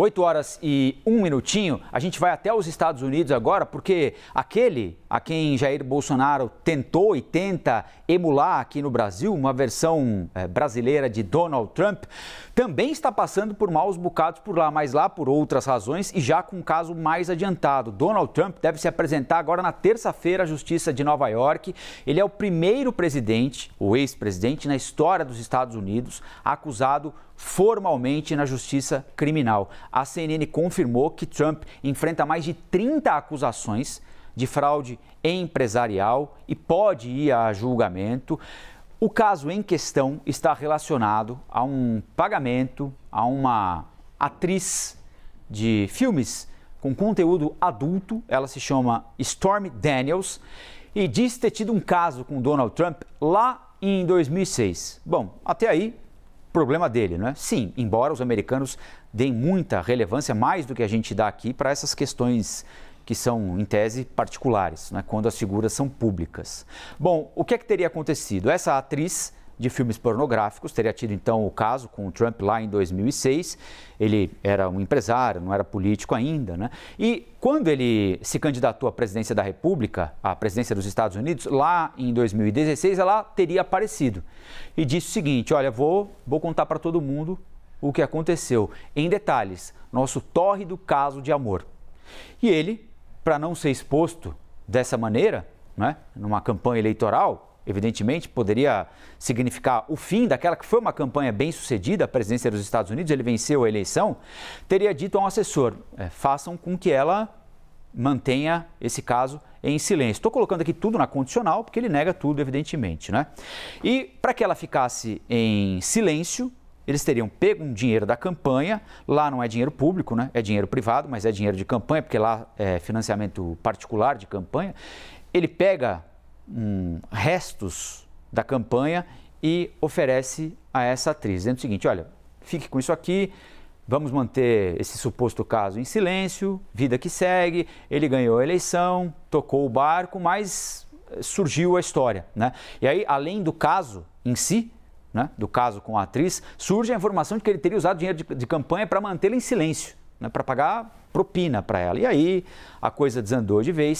8 horas e 1 minutinho, a gente vai até os Estados Unidos agora, porque aquele a quem Jair Bolsonaro tentou e tenta emular aqui no Brasil, uma versão eh, brasileira de Donald Trump, também está passando por maus bocados por lá, mas lá por outras razões e já com um caso mais adiantado. Donald Trump deve se apresentar agora na terça-feira à Justiça de Nova York. Ele é o primeiro presidente, o ex-presidente, na história dos Estados Unidos acusado formalmente na justiça criminal. A CNN confirmou que Trump enfrenta mais de 30 acusações de fraude empresarial e pode ir a julgamento. O caso em questão está relacionado a um pagamento a uma atriz de filmes com conteúdo adulto. Ela se chama Stormy Daniels e diz ter tido um caso com Donald Trump lá em 2006. Bom, até aí problema dele, não é? Sim, embora os americanos deem muita relevância, mais do que a gente dá aqui, para essas questões que são, em tese, particulares, é? quando as figuras são públicas. Bom, o que é que teria acontecido? Essa atriz de filmes pornográficos. Teria tido então o caso com o Trump lá em 2006. Ele era um empresário, não era político ainda, né? E quando ele se candidatou à presidência da República, à presidência dos Estados Unidos, lá em 2016, ela teria aparecido e disse o seguinte: "Olha, vou vou contar para todo mundo o que aconteceu em detalhes, nosso torre do caso de amor". E ele, para não ser exposto dessa maneira, né, numa campanha eleitoral, evidentemente poderia significar o fim daquela que foi uma campanha bem sucedida, a presidência dos Estados Unidos, ele venceu a eleição, teria dito a um assessor: é, façam com que ela mantenha esse caso em silêncio. Estou colocando aqui tudo na condicional, porque ele nega tudo, evidentemente. Né? E para que ela ficasse em silêncio, eles teriam pego um dinheiro da campanha, lá não é dinheiro público, né? é dinheiro privado, mas é dinheiro de campanha, porque lá é financiamento particular de campanha, ele pega hum, restos da campanha e oferece a essa atriz, dizendo o seguinte: olha, fique com isso aqui, vamos manter esse suposto caso em silêncio, vida que segue. Ele ganhou a eleição, tocou o barco, mas eh, surgiu a história. Né? E aí, além do caso em si, né, do caso com a atriz, surge a informação de que ele teria usado dinheiro de, de campanha para mantê-la em silêncio, né, para pagar propina para ela. E aí a coisa desandou de vez.